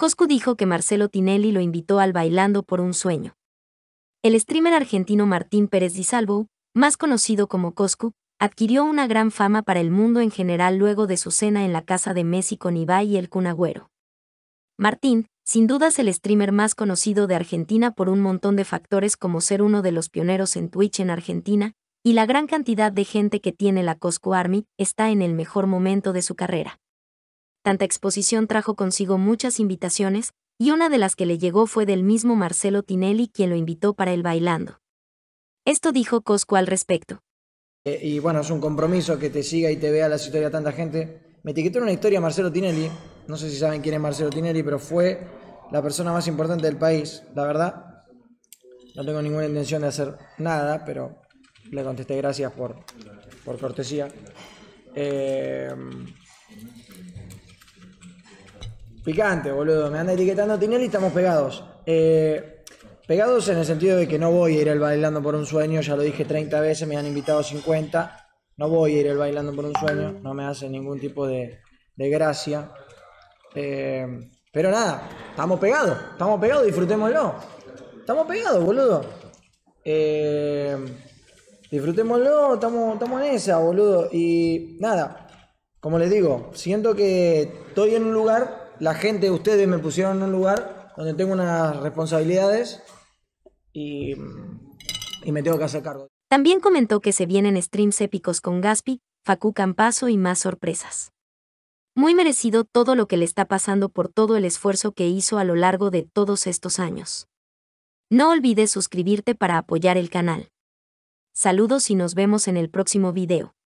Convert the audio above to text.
Coscu dijo que Marcelo Tinelli lo invitó al Bailando por un Sueño. El streamer argentino Martín Pérez Di Salvo, más conocido como Coscu, adquirió una gran fama para el mundo en general luego de su cena en la casa de Messi con Ibai y el Cunagüero. Martín, sin dudas el streamer más conocido de Argentina por un montón de factores como ser uno de los pioneros en Twitch en Argentina, y la gran cantidad de gente que tiene la Coscu Army, está en el mejor momento de su carrera. Tanta exposición trajo consigo muchas invitaciones, y una de las que le llegó fue del mismo Marcelo Tinelli quien lo invitó para el bailando. Esto dijo Cosco al respecto. Eh, y bueno, es un compromiso que te siga y te vea la historia de tanta gente. Me etiquetó en una historia Marcelo Tinelli, no sé si saben quién es Marcelo Tinelli, pero fue la persona más importante del país, la verdad. No tengo ninguna intención de hacer nada, pero le contesté gracias por, por cortesía. Eh, Picante, boludo. Me anda etiquetando y estamos pegados. Eh, pegados en el sentido de que no voy a ir al bailando por un sueño, ya lo dije 30 veces, me han invitado 50. No voy a ir al bailando por un sueño, no me hace ningún tipo de, gracia. Eh, pero nada, estamos pegados, estamos pegados, disfrutémoslo. Estamos pegados, boludo. Eh, disfrutémoslo, estamos, estamos en esa, boludo. Y nada, como les digo, siento que estoy en un lugar la gente, ustedes me pusieron en un lugar donde tengo unas responsabilidades y, me tengo que hacer cargo. También comentó que se vienen streams épicos con Gaspi, Facu Campaso y más sorpresas. Muy merecido todo lo que le está pasando por todo el esfuerzo que hizo a lo largo de todos estos años. No olvides suscribirte para apoyar el canal. Saludos y nos vemos en el próximo video.